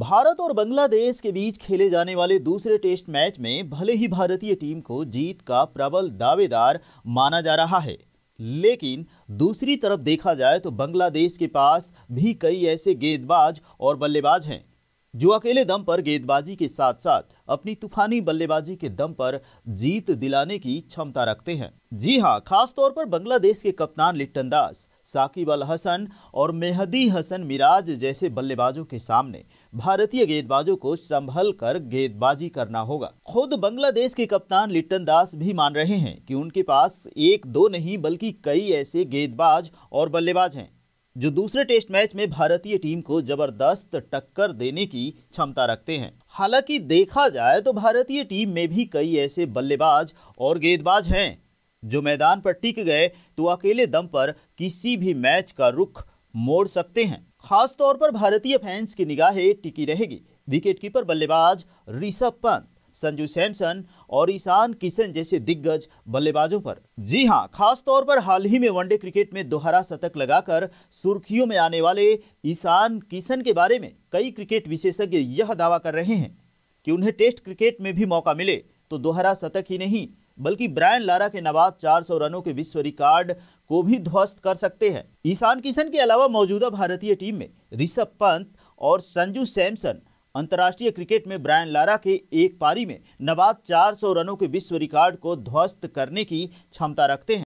भारत और बांग्लादेश के बीच खेले जाने वाले दूसरे टेस्ट मैच में भले ही भारतीय टीम को जीत का प्रबल दावेदार माना जा रहा है लेकिन दूसरी तरफ देखा जाए तो बांग्लादेश के पास भी कई ऐसे गेंदबाज और बल्लेबाज हैं जो अकेले दम पर गेंदबाजी के साथ साथ अपनी तूफानी बल्लेबाजी के दम पर जीत दिलाने की क्षमता रखते हैं जी खास हाँ, खासतौर पर बांग्लादेश के कप्तान लिट्टन दास साकिब अल हसन और मेहदी हसन मिराज जैसे बल्लेबाजों के सामने भारतीय गेंदबाजों को संभल कर गेंदबाजी करना होगा खुद बांग्लादेश के कप्तान लिट्टन दास भी मान रहे हैं कि उनके पास एक दो नहीं बल्कि कई ऐसे गेंदबाज और बल्लेबाज हैं जो दूसरे टेस्ट मैच में भारतीय टीम को जबरदस्त टक्कर देने की क्षमता रखते हैं हालांकि देखा जाए तो भारतीय टीम में भी कई ऐसे बल्लेबाज और गेंदबाज हैं जो मैदान पर टिक गए तो अकेले दम पर किसी भी मैच का रुख मोड़ सकते हैं खासतौर पर भारतीय फैंस की निगाहें टिकी रहेगी विकेटकीपर बल्लेबाज ऋषभ पंत संजू सैमसन और ईशान किशन जैसे दिग्गज बल्लेबाजों पर जी हां तौर पर हाल ही में वनडे क्रिकेट में दोहरा शतक लगाकर सुर्खियों में आने वाले ईशान किशन के बारे में कई क्रिकेट विशेषज्ञ यह दावा कर रहे हैं कि उन्हें टेस्ट क्रिकेट में भी मौका मिले तो दोहरा शतक ही नहीं बल्कि ब्रायन लारा के नवाज 400 रनों के विश्व रिकॉर्ड को भी ध्वस्त कर सकते हैं ईशान किशन के अलावा मौजूदा भारतीय टीम में ऋषभ पंत और संजू सैमसन अंतर्राष्ट्रीय क्रिकेट में ब्रायन लारा के एक पारी में नवाज 400 रनों के विश्व रिकॉर्ड को ध्वस्त करने की क्षमता रखते हैं